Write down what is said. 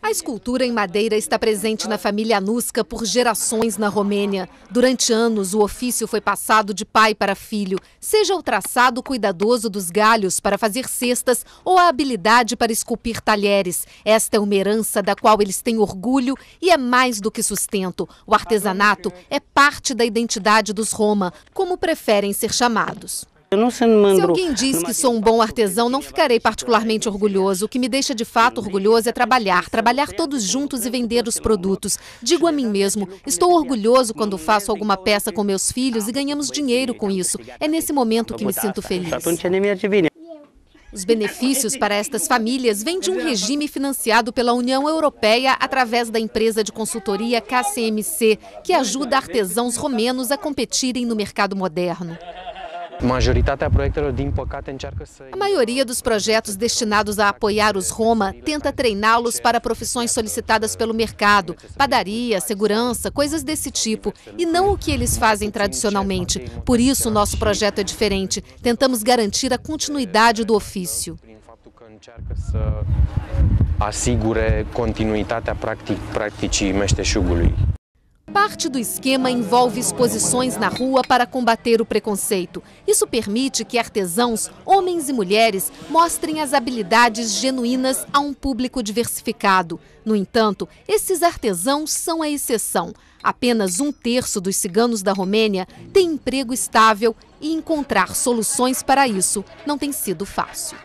A escultura em madeira está presente na família Anuska por gerações na Romênia. Durante anos, o ofício foi passado de pai para filho, seja o traçado cuidadoso dos galhos para fazer cestas ou a habilidade para esculpir talheres. Esta é uma herança da qual eles têm orgulho e é mais do que sustento. O artesanato é parte da identidade dos Roma, como preferem ser chamados. Se alguém diz que sou um bom artesão, não ficarei particularmente orgulhoso. O que me deixa de fato orgulhoso é trabalhar, trabalhar todos juntos e vender os produtos. Digo a mim mesmo, estou orgulhoso quando faço alguma peça com meus filhos e ganhamos dinheiro com isso. É nesse momento que me sinto feliz. Os benefícios para estas famílias vêm de um regime financiado pela União Europeia através da empresa de consultoria KCMC, que ajuda artesãos romenos a competirem no mercado moderno. A maioria dos projetos destinados a apoiar os Roma tenta treiná-los para profissões solicitadas pelo mercado, padaria, segurança, coisas desse tipo, e não o que eles fazem tradicionalmente. Por isso, o nosso projeto é diferente. Tentamos garantir a continuidade do ofício. Asigure continuitatea practic, practicii meșteșugului. Parte do esquema envolve exposições na rua para combater o preconceito. Isso permite que artesãos, homens e mulheres, mostrem as habilidades genuínas a um público diversificado. No entanto, esses artesãos são a exceção. Apenas um terço dos ciganos da Romênia tem emprego estável e encontrar soluções para isso não tem sido fácil.